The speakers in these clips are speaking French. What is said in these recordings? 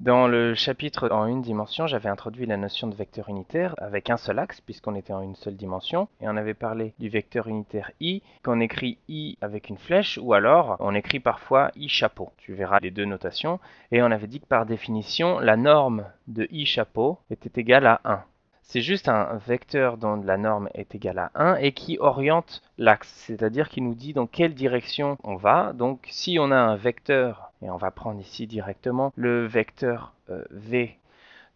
Dans le chapitre en une dimension, j'avais introduit la notion de vecteur unitaire avec un seul axe, puisqu'on était en une seule dimension, et on avait parlé du vecteur unitaire i, qu'on écrit i avec une flèche, ou alors on écrit parfois i chapeau. Tu verras les deux notations, et on avait dit que par définition, la norme de i chapeau était égale à 1 c'est juste un vecteur dont la norme est égale à 1 et qui oriente l'axe, c'est-à-dire qui nous dit dans quelle direction on va. Donc si on a un vecteur, et on va prendre ici directement le vecteur euh, V.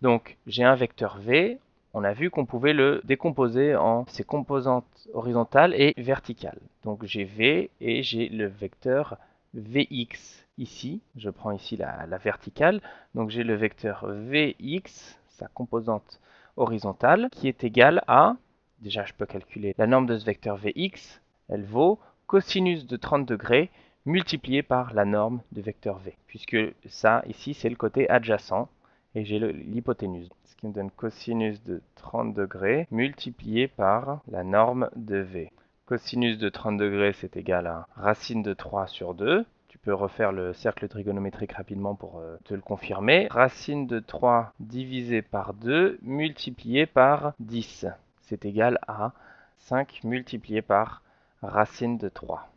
Donc j'ai un vecteur V, on a vu qu'on pouvait le décomposer en ses composantes horizontales et verticales. Donc j'ai V et j'ai le vecteur Vx ici. Je prends ici la verticale. Donc j'ai le vecteur Vx, sa composante horizontale qui est égale à, déjà je peux calculer la norme de ce vecteur Vx, elle vaut cosinus de 30 degrés multiplié par la norme de vecteur V, puisque ça ici c'est le côté adjacent et j'ai l'hypoténuse, ce qui me donne cosinus de 30 degrés multiplié par la norme de V. Cosinus de 30 degrés c'est égal à racine de 3 sur 2, peux refaire le cercle trigonométrique rapidement pour euh, te le confirmer. Racine de 3 divisé par 2 multiplié par 10. C'est égal à 5 multiplié par racine de 3.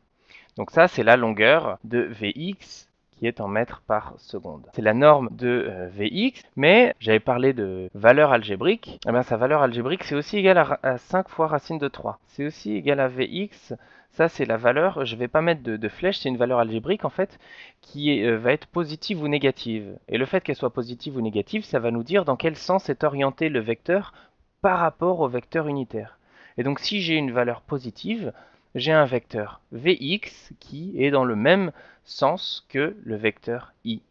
Donc ça, c'est la longueur de Vx qui est en mètres par seconde. C'est la norme de euh, Vx, mais j'avais parlé de valeur algébrique. Eh bien, sa valeur algébrique, c'est aussi égal à, 5 fois racine de 3. C'est aussi égal à Vx. Ça, c'est la valeur, je ne vais pas mettre de, flèche, c'est une valeur algébrique en fait, qui euh, va être positive ou négative. Et le fait qu'elle soit positive ou négative, ça va nous dire dans quel sens est orienté le vecteur par rapport au vecteur unitaire. Et donc si j'ai une valeur positive, j'ai un vecteur Vx qui est dans le même sens que le vecteur i.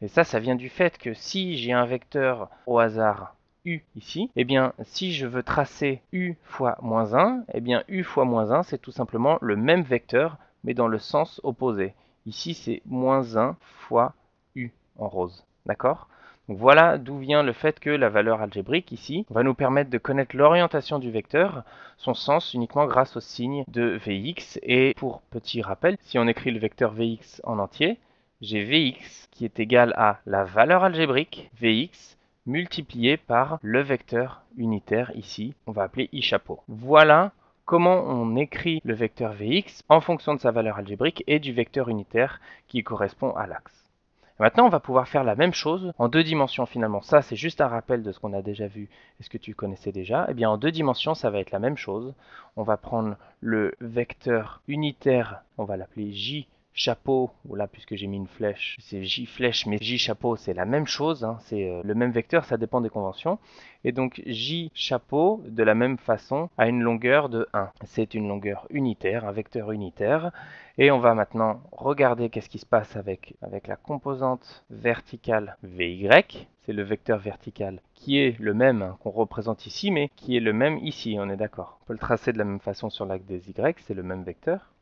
Et ça, ça vient du fait que si j'ai un vecteur au hasard u ici, eh bien si je veux tracer u fois moins 1, eh bien u fois moins 1 c'est tout simplement le même vecteur mais dans le sens opposé. Ici c'est moins 1 fois u en rose. D'accord voilà d'où vient le fait que la valeur algébrique ici va nous permettre de connaître l'orientation du vecteur, son sens uniquement grâce au signe de Vx. Et pour petit rappel, si on écrit le vecteur Vx en entier, j'ai Vx qui est égal à la valeur algébrique Vx multiplié par le vecteur unitaire ici, on va appeler i chapeau. Voilà comment on écrit le vecteur Vx en fonction de sa valeur algébrique et du vecteur unitaire qui correspond à l'axe maintenant, on va pouvoir faire la même chose en deux dimensions finalement. Ça, c'est juste un rappel de ce qu'on a déjà vu et ce que tu connaissais déjà. Et eh bien, en deux dimensions, ça va être la même chose. On va prendre le vecteur unitaire, on va l'appeler J chapeau, là puisque j'ai mis une flèche, c'est J flèche mais J chapeau c'est la même chose, hein, c'est euh, le même vecteur, ça dépend des conventions. Et donc J chapeau de la même façon a une longueur de 1. C'est une longueur unitaire, un vecteur unitaire. Et on va maintenant regarder qu'est-ce qui se passe avec, avec la composante verticale VY. C'est le vecteur vertical qui est le même hein, qu'on représente ici, mais qui est le même ici, on est d'accord. On peut le tracer de la même façon sur l'axe des Y, c'est le même vecteur.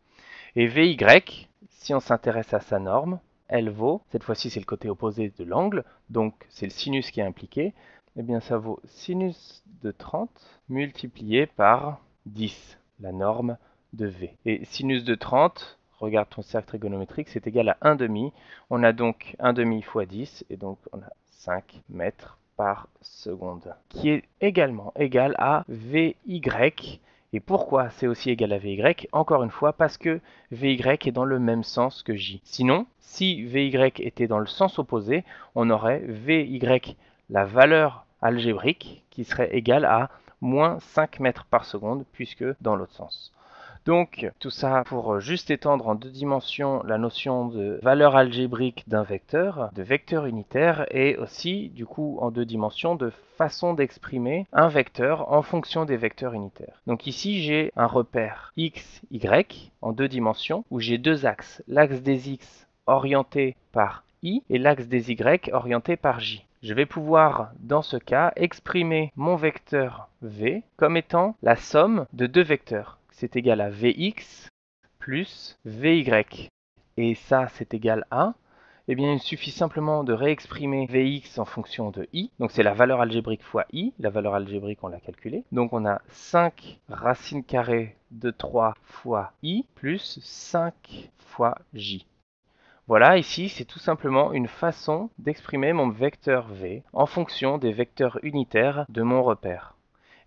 Et VY, si on s'intéresse à sa norme, elle vaut, cette fois-ci c'est le côté opposé de l'angle, donc c'est le sinus qui est impliqué, et eh bien ça vaut sinus de 30 multiplié par 10, la norme de V. Et sinus de 30, regarde ton cercle trigonométrique, c'est égal à 1 demi. On a donc 1 demi fois 10, et donc on a 5 mètres par seconde, qui est également égal à VY et pourquoi c'est aussi égal à Vy Encore une fois, parce que Vy est dans le même sens que J. Sinon, si Vy était dans le sens opposé, on aurait Vy, la valeur algébrique, qui serait égale à moins 5 mètres par seconde, puisque dans l'autre sens. Donc tout ça pour euh, juste étendre en deux dimensions la notion de valeur algébrique d'un vecteur, de vecteur unitaire, et aussi du coup en deux dimensions de façon d'exprimer un vecteur en fonction des vecteurs unitaires. Donc ici j'ai un repère x, y en deux dimensions où j'ai deux axes, l'axe des x orienté par i et l'axe des y orienté par j je vais pouvoir, dans ce cas, exprimer mon vecteur v comme étant la somme de deux vecteurs, c'est égal à Vx plus Vy. Et ça, c'est égal à eh bien, il suffit simplement de réexprimer Vx en fonction de i. Donc, c'est la valeur algébrique fois i. La valeur algébrique, on l'a calculée. Donc, on a 5 racine carrées de 3 fois i plus 5 fois j. Voilà, ici, c'est tout simplement une façon d'exprimer mon vecteur v en fonction des vecteurs unitaires de mon repère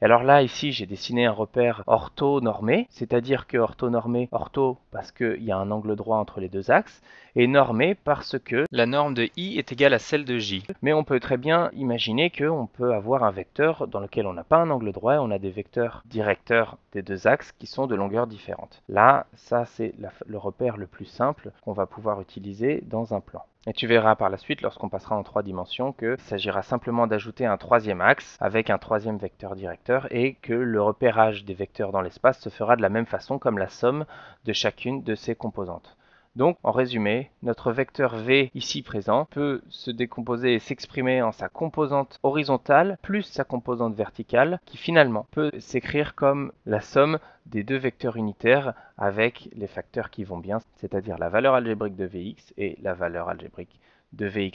alors là, ici, j'ai dessiné un repère orthonormé, c'est-à-dire que orthonormé, ortho parce qu'il y a un angle droit entre les deux axes, et normé parce que la norme de i est égale à celle de j. Mais on peut très bien imaginer qu'on peut avoir un vecteur dans lequel on n'a pas un angle droit, et on a des vecteurs directeurs des deux axes qui sont de longueurs différentes. Là, ça c'est le repère le plus simple qu'on va pouvoir utiliser dans un plan. Et tu verras par la suite, lorsqu'on passera en trois dimensions, qu'il s'agira simplement d'ajouter un troisième axe avec un troisième vecteur directeur et que le repérage des vecteurs dans l'espace se fera de la même façon comme la somme de chacune de ses composantes. Donc, en résumé, notre vecteur v ici présent peut se décomposer et s'exprimer en sa composante horizontale plus sa composante verticale, qui finalement peut s'écrire comme la somme des deux vecteurs unitaires avec les facteurs qui vont bien, c'est-à-dire la valeur algébrique de vx et la valeur algébrique de vy.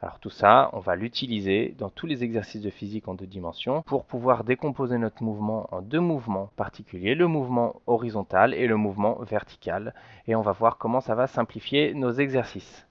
Alors tout ça, on va l'utiliser dans tous les exercices de physique en deux dimensions pour pouvoir décomposer notre mouvement en deux mouvements particuliers, le mouvement horizontal et le mouvement vertical. Et on va voir comment ça va simplifier nos exercices.